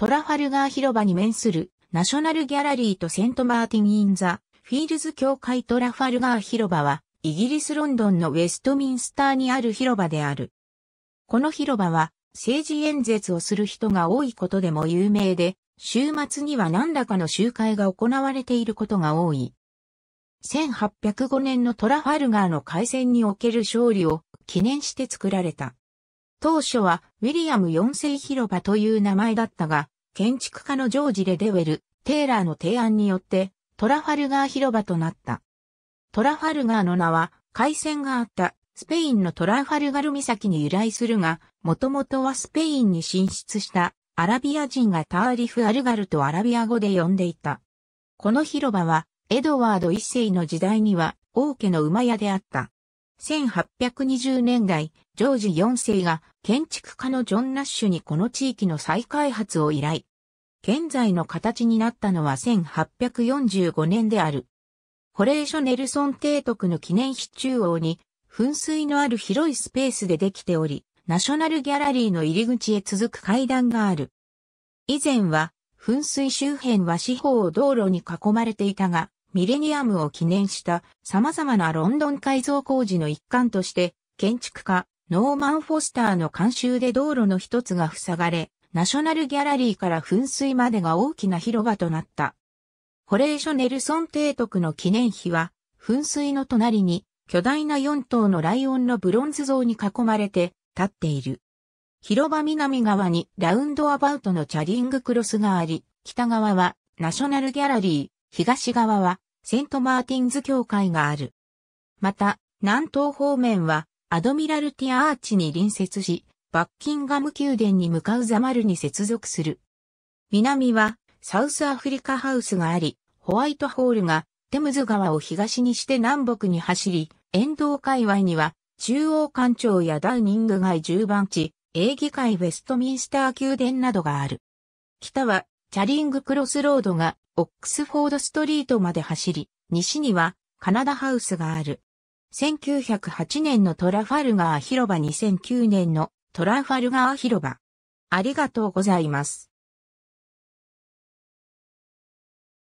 トラファルガー広場に面するナショナルギャラリーとセントマーティン・イン・ザ・フィールズ協会トラファルガー広場はイギリス・ロンドンのウェストミンスターにある広場である。この広場は政治演説をする人が多いことでも有名で、週末には何らかの集会が行われていることが多い。1805年のトラファルガーの海戦における勝利を記念して作られた。当初はウィリアム4世広場という名前だったが、建築家のジョージ・レデウェル、テイラーの提案によってトラファルガー広場となった。トラファルガーの名は海戦があったスペインのトラファルガル岬に由来するが、もともとはスペインに進出したアラビア人がターリフ・アルガルとアラビア語で呼んでいた。この広場はエドワード一世の時代には王家の馬屋であった。1820年代、ジョージ4世が建築家のジョン・ナッシュにこの地域の再開発を依頼。現在の形になったのは1845年である。ホレーショ・ネルソン提督の記念碑中央に噴水のある広いスペースでできており、ナショナルギャラリーの入り口へ続く階段がある。以前は噴水周辺は四方を道路に囲まれていたが、ミレニアムを記念した様々なロンドン改造工事の一環として、建築家、ノーマン・フォスターの監修で道路の一つが塞がれ、ナショナルギャラリーから噴水までが大きな広場となった。ホレーショ・ネルソン提督の記念碑は、噴水の隣に巨大な4頭のライオンのブロンズ像に囲まれて立っている。広場南側にラウンドアバウトのチャリングクロスがあり、北側はナショナルギャラリー、東側はセントマーティンズ教会がある。また、南東方面はアドミラルティアーチに隣接し、バッキンガム宮殿に向かうザマルに接続する。南はサウスアフリカハウスがあり、ホワイトホールがテムズ川を東にして南北に走り、沿道界隈には中央官庁やダウニング街10番地、営議会ウェストミンスター宮殿などがある。北はチャリングクロスロードがオックスフォードストリートまで走り、西にはカナダハウスがある。1908年のトラファルガー広場2009年のトラファルガー広場。ありがとうございます。